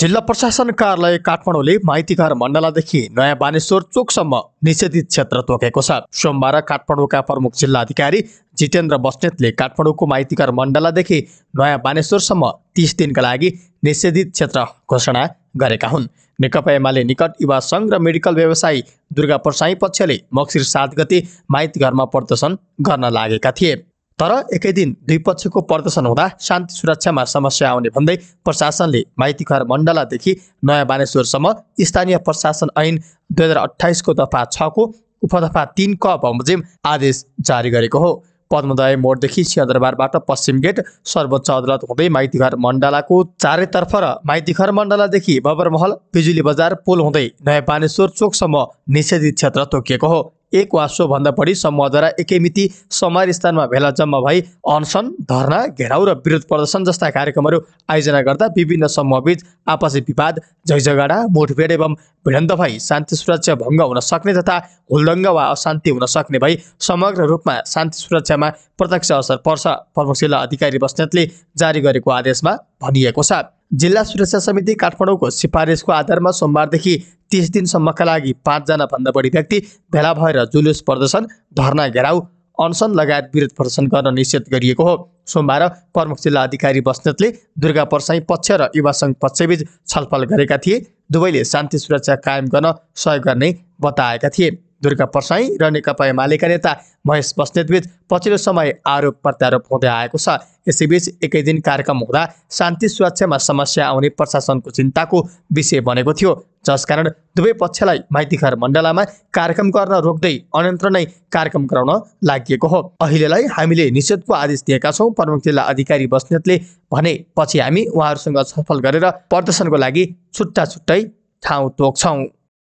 जिल्ला प्रशासन कार्यालय काठमाडौँले माइतीघर मण्डलादेखि नयाँ बानेश्वर चोकसम्म निषेधित क्षेत्र तोकेको छ सोमबार काठमाडौँका प्रमुख जिल्ला अधिकारी जितेन्द्र बस्नेतले काठमाडौँको माइतीघर मण्डलादेखि नयाँ बानेश्वरसम्म तिस दिनका लागि निषेधित क्षेत्र घोषणा गरेका हुन् नेकपा एमाले निकट युवा सङ्घ र मेडिकल व्यवसायी दुर्गा प्रसाई पक्षले मक्सिर सात गते माइतीघरमा प्रदर्शन गर्न लागेका थिए तर एकै दिन दुई पक्षको प्रदर्शन हुँदा शान्ति सुरक्षामा समस्या आउने भन्दै प्रशासनले माइतीघर मण्डलादेखि नयाँ बानेश्वरसम्म स्थानीय प्रशासन ऐन दुई हजार अठाइसको दफा छको उपदफा तिन क बमोजिम आदेश जारी गरेको हो पद्मदय मोडदेखि सिंहदरबारबाट पश्चिम गेट सर्वोच्च अदालत हुँदै माइतीघर मण्डलाको चारैतर्फ र माइतीघर मण्डलादेखि बबरमहल बिजुली बजार पुल हुँदै नयाँ बानेश्वर चोकसम्म निषेधित क्षेत्र तोकिएको हो एक वा सोभन्दा बढी समूहद्वारा एकै मिति समार स्थानमा भेला जम्मा भई अनसन धरना घेराउ र विरोध प्रदर्शन जस्ता कार्यक्रमहरू आयोजना गर्दा विभिन्न समूहबीच आपसी विवाद झैझगडा मुठभेड एवं भिडन्त भई शान्ति सुरक्षा भङ्ग हुन सक्ने तथा हुलदङ्ग वा अशान्ति हुन सक्ने भई समग्र रूपमा शान्ति सुरक्षामा प्रत्यक्ष असर पर्छ प्रमुख जिल्ला अधिकारी बस्नेतले जारी गरेको आदेशमा भनिएको छ जिल्ला सुरक्षा समिति काठमाडौँको सिफारिसको आधारमा सोमबारदेखि तिस दिनसम्मका लागि पाँचजनाभन्दा बढी व्यक्ति भेला भएर जुलुस प्रदर्शन धर्ना घेराउ अनसन लगायत विरोध प्रदर्शन गर्न निषेध गरिएको हो सोमबार प्रमुख जिल्ला अधिकारी बस्नेतले दुर्गा परसाई पक्ष र युवा सङ्घ पक्षबीच छलफल गरेका थिए दुवैले शान्ति सुरक्षा कायम गर्न सहयोग गर्ने बताएका थिए दुर्गा परसाई र नेकपा एमालेका नेता महेश बस्नेतबीच पछिल्लो समय आरोप प्रत्यारोप हुँदै आएको छ यसैबीच एकै दिन कार्यक्रम हुँदा शान्ति सुरक्षामा समस्या आउने प्रशासनको चिन्ताको विषय बनेको थियो जसकारण दुवै पक्षलाई माइतीघर मण्डलामा कार्यक्रम गर्न रोक्दै अनन्त्र नै कार्यक्रम गराउन लागि हो अहिलेलाई हामीले निषेधको आदेश दिएका छौँ प्रमुख जिल्ला अधिकारी बस्नेतले भने पछि हामी उहाँहरूसँग छलफल गरेर प्रदर्शनको लागि छुट्टा छुट्टै ठाउँ तोक्छौँ